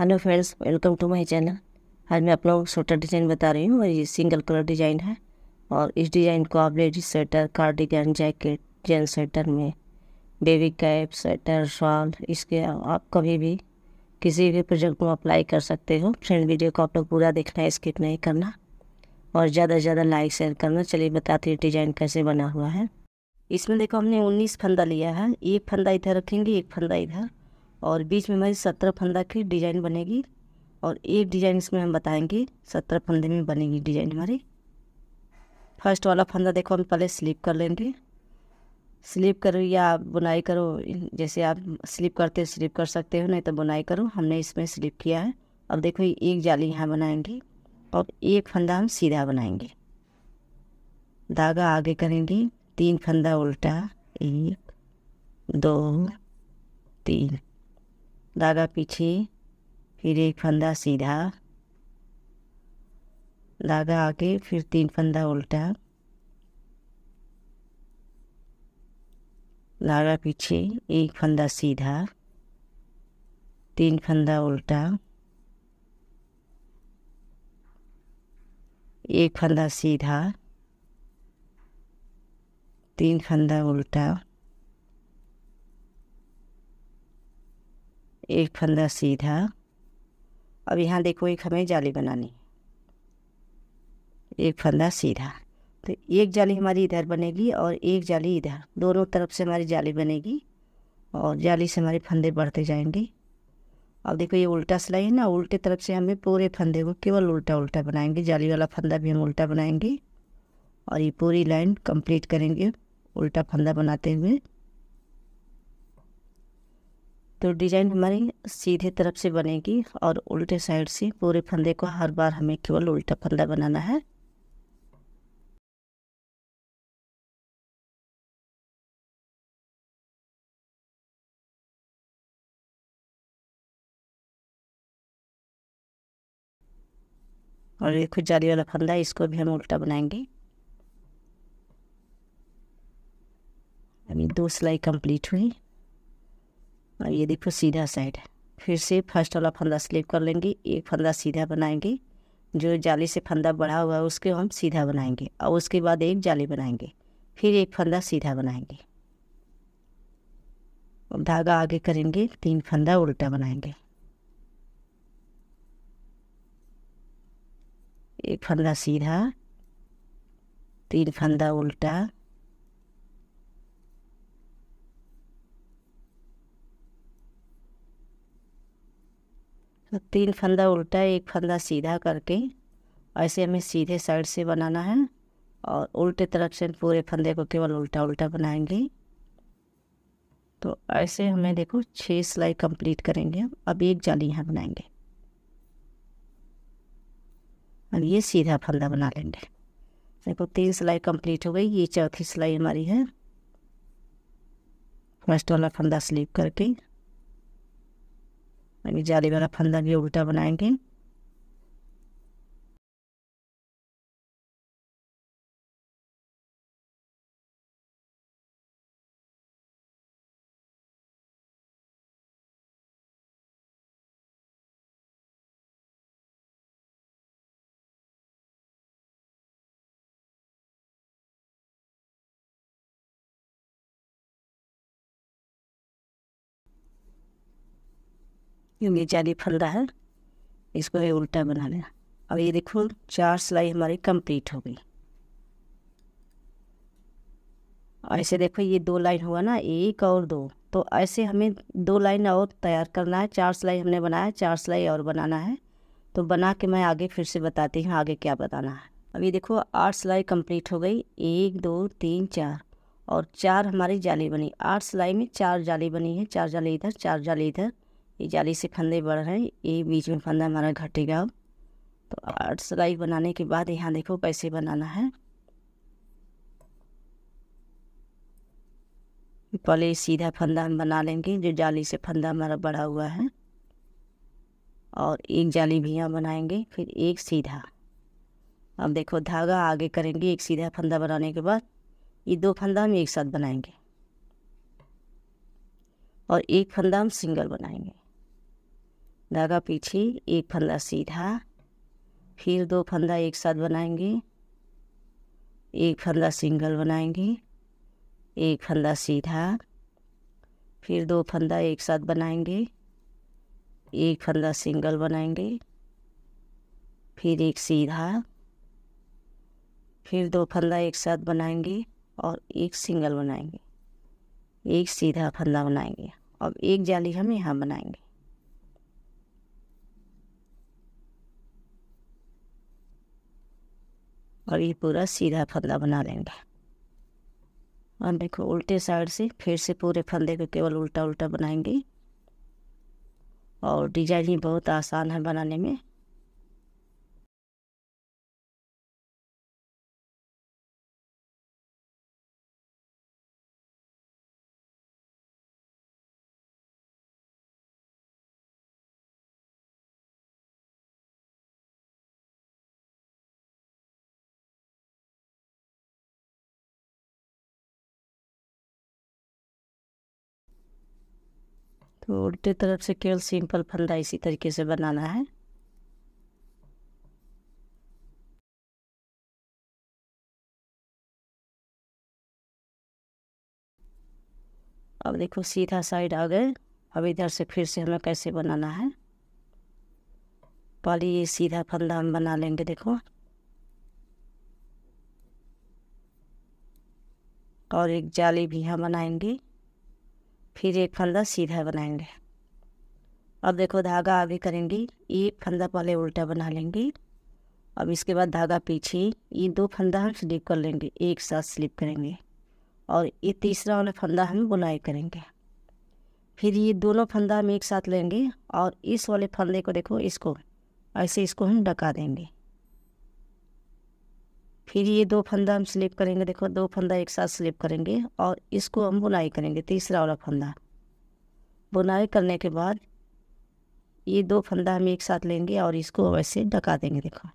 hello friends welcome to my channel आज मैं आप लोगों को स्वेटर डिज़ाइन बता रही हूँ और ये सिंगल कलर डिज़ाइन है और इस डिज़ाइन को आप लेडीज स्वेटर कार्डिगन जैकेट जेन स्वेटर में बेबी कैप स्वेटर शॉल इसके आप कभी भी किसी भी प्रोजेक्ट में अप्लाई कर सकते हो फ्रेंड वीडियो को आप लोग पूरा देखना है स्किप नहीं करना और ज़्यादा से ज़्यादा लाइक शेयर करना चलिए बताते हैं डिज़ाइन कैसे बना हुआ है इसमें देखो हमने उन्नीस फंदा लिया है एक फंदा इधर रखेंगे एक फंदा इधर और बीच में हमारी सत्रह फंदा की डिज़ाइन बनेगी और एक डिज़ाइन इसमें हम बताएंगे सत्रह फंदे में बनेगी डिज़ाइन हमारी फर्स्ट वाला फंदा देखो हम पहले स्लिप कर लेंगे स्लिप करो या बुनाई करो जैसे आप स्लिप करते हो स्लिप कर सकते हो नहीं तो बुनाई करो हमने इसमें स्लिप किया है अब देखो एक जाली यहाँ बनाएंगे और एक फंदा हम सीधा बनाएंगे धागा आगे करेंगे तीन फंदा उल्टा एक दो तीन धागा पीछे फिर एक फंदा सीधा धागा आगे फिर तीन फंदा उल्टा धागा पीछे एक फंदा सीधा तीन फंदा उल्टा एक फंदा सीधा तीन फंदा उल्टा एक फंदा सीधा अब यहाँ देखो एक हमें जाली बनानी एक फंदा सीधा तो एक जाली हमारी इधर बनेगी और एक जाली इधर दोनों तरफ से हमारी जाली बनेगी और जाली से हमारे फंदे बढ़ते जाएंगे अब देखो ये उल्टा सिलाई है ना उल्टे तरफ से हमें पूरे फंदे को केवल उल्टा उल्टा बनाएंगे जाली वाला फंदा भी हम उल्टा बनाएंगे और ये पूरी लाइन कंप्लीट करेंगे उल्टा फंदा बनाते हुए तो डिजाइन हमारी सीधे तरफ से बनेगी और उल्टे साइड से पूरे फंदे को हर बार हमें केवल उल्टा फंदा बनाना है और ये खुद जाली वाला फंदा इसको भी हम उल्टा बनाएंगे अभी दो सिलाई कंप्लीट हुई और ये देखो सीधा साइड फिर से फर्स्ट वाला फंदा स्लिप कर लेंगे एक फंदा सीधा बनाएंगे जो जाली से फंदा बढ़ा हुआ है उसके हम सीधा बनाएंगे और उसके बाद एक जाली बनाएंगे फिर एक फंदा सीधा बनाएंगे अब धागा आगे करेंगे तीन फंदा उल्टा बनाएंगे एक फंदा सीधा तीन फंदा उल्टा तो तीन फंदा उल्टा एक फंदा सीधा करके ऐसे हमें सीधे साइड से बनाना है और उल्टे तरफ से पूरे फंदे को केवल उल्टा उल्टा बनाएंगे तो ऐसे हमें देखो छः सिलाई कंप्लीट करेंगे हम अब एक जाली यहाँ बनाएंगे और ये सीधा फंदा बना लेंगे देखो तीन सिलाई कंप्लीट हो गई ये चौथी सिलाई हमारी है फर्स्ट वाला फंदा स्लीप करके यानी जालीवाला फंदा भी उल्टा बनाएंगे क्योंकि जाली रहा है इसको ये उल्टा बना लिया अब ये देखो चार सिलाई हमारी कंप्लीट हो गई ऐसे देखो ये दो लाइन हुआ ना एक और दो तो ऐसे हमें दो लाइन और तैयार करना है चार सिलाई हमने बनाया चार सिलाई और बनाना है तो बना के मैं आगे फिर से बताती हूँ आगे क्या बताना है अभी देखो आठ सिलाई कंप्लीट हो गई एक दो तीन चार और चार हमारी जाली बनी आठ सिलाई में चार जाली बनी है चार जाली इधर चार जाली इधर ये जाली से फंदे बढ़ रहे हैं ये बीच में फंदा हमारा घटेगा अब तो आठ सिलाई बनाने के बाद यहाँ देखो कैसे बनाना है पहले सीधा फंदा हम बना लेंगे जो जाली से फंदा हमारा बढ़ा हुआ है और एक जाली भी यहाँ बनाएंगे फिर एक सीधा अब देखो धागा आगे करेंगे एक सीधा फंदा बनाने के बाद ये दो फंदा हम एक साथ बनाएंगे और एक फंदा हम सिंगल बनाएंगे धागा पीछे एक फंदा सीधा फिर दो फंदा एक साथ बनाएंगे एक फंदा सिंगल बनाएंगे एक फंदा सीधा फिर दो फंदा एक साथ बनाएंगे एक फंदा सिंगल बनाएंगे फिर एक सीधा फिर दो फंदा एक साथ बनाएंगे और एक सिंगल बनाएंगे एक सीधा फंदा बनाएंगे अब एक जाली हम यहाँ बनाएंगे और ये पूरा सीधा फंदा बना लेंगे और देखो उल्टे साइड से फिर से पूरे फंदे को केवल उल्टा उल्टा बनाएंगे और डिजाइन ही बहुत आसान है बनाने में तो उल्टे तरफ से केवल सिंपल फंदा इसी तरीके से बनाना है अब देखो सीधा साइड आ गए अब इधर से फिर से हमें कैसे बनाना है पहले ये सीधा फंदा हम बना लेंगे देखो और एक जाली भी हम बनाएंगे फिर एक फंदा सीधा बनाएंगे अब देखो धागा आगे करेंगे ये फंदा पहले उल्टा बना लेंगे अब इसके बाद धागा पीछे ये दो फंदा हम स्लिप कर लेंगे एक साथ स्लिप करेंगे और ये तीसरा वाला फंदा हम बुनाई करेंगे फिर ये दोनों फंदा हम एक साथ लेंगे और इस वाले फंदे को देखो इसको ऐसे इसको हम डका देंगे फिर ये दो फंदा हम स्लिप करेंगे देखो दो फंदा एक साथ स्लिप करेंगे और इसको हम बुनाई करेंगे तीसरा वाला फंदा बुनाई करने के बाद ये दो फंदा हम एक साथ लेंगे और इसको वैसे ढका देंगे देखो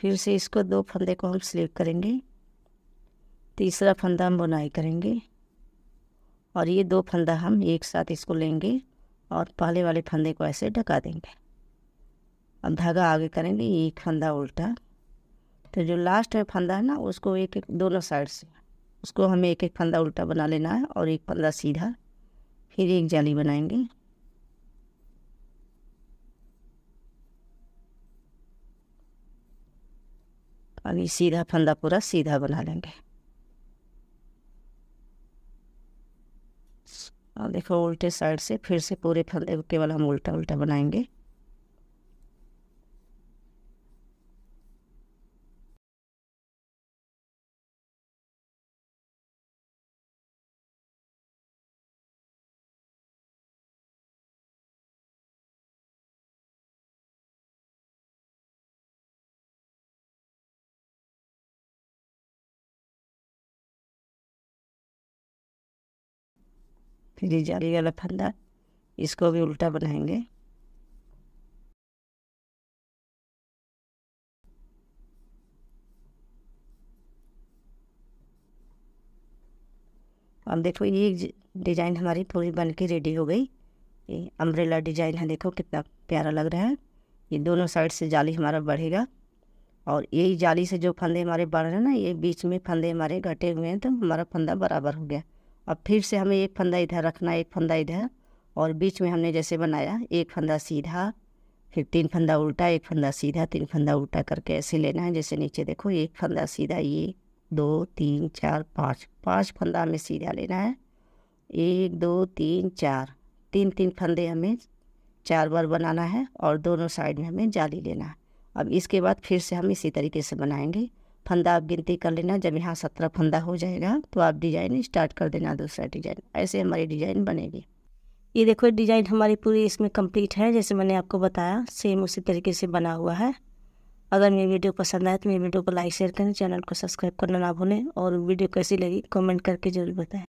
फिर से इसको दो फंदे को हम स्लिप करेंगे तीसरा फंदा हम बुनाई करेंगे और ये दो फंदा हम एक साथ इसको लेंगे और पहले वाले फंदे को ऐसे ढका देंगे अब धागा आगे करेंगे एक फंदा उल्टा तो जो लास्ट है फंदा है ना उसको एक एक दोनों साइड से उसको हमें एक एक फंदा उल्टा बना लेना है और एक फंदा सीधा फिर एक जाली बनाएंगे अभी सीधा फंदा पूरा सीधा बना लेंगे और देखो उल्टे साइड से फिर से पूरे फंदे केवल हम उल्टा उल्टा बनाएंगे फिर ये जाली वाला फंदा इसको भी उल्टा बनाएंगे अब देखो ये डिज़ाइन हमारी पूरी बन के रेडी हो गई ये अम्ब्रेला डिज़ाइन है देखो कितना प्यारा लग रहा है ये दोनों साइड से जाली हमारा बढ़ेगा और यही जाली से जो फंदे हमारे बढ़ रहे हैं ना ये बीच में फंदे हमारे घटे हुए हैं तो हमारा फंदा बराबर हो गया अब फिर से हमें एक फंदा इधर रखना एक फंदा इधर और बीच में हमने जैसे बनाया एक फंदा सीधा फिर तीन फंदा उल्टा एक फंदा सीधा तीन फंदा उल्टा करके ऐसे लेना है जैसे नीचे देखो एक फंदा सीधा ये दो तीन चार पाँच पाँच फंदा हमें सीधा लेना है एक दो तीन चार तीन तीन फंदे हमें चार बार बनाना है और दोनों साइड में हमें जाली लेना है अब इसके बाद फिर से हम इसी तरीके से बनाएंगे फंदा आप गिनती कर लेना जब यहाँ सत्रह फंदा हो जाएगा तो आप डिजाइन स्टार्ट कर देना दूसरा डिजाइन ऐसे हमारी डिजाइन बनेगी ये देखो डिजाइन हमारी पूरी इसमें कंप्लीट है जैसे मैंने आपको बताया सेम उसी तरीके से बना हुआ है अगर मेरी वीडियो पसंद आए तो मेरी वीडियो को लाइक शेयर करें चैनल को सब्सक्राइब करना ना भूलें और वीडियो कैसी लगी कमेंट करके ज़रूर बताएं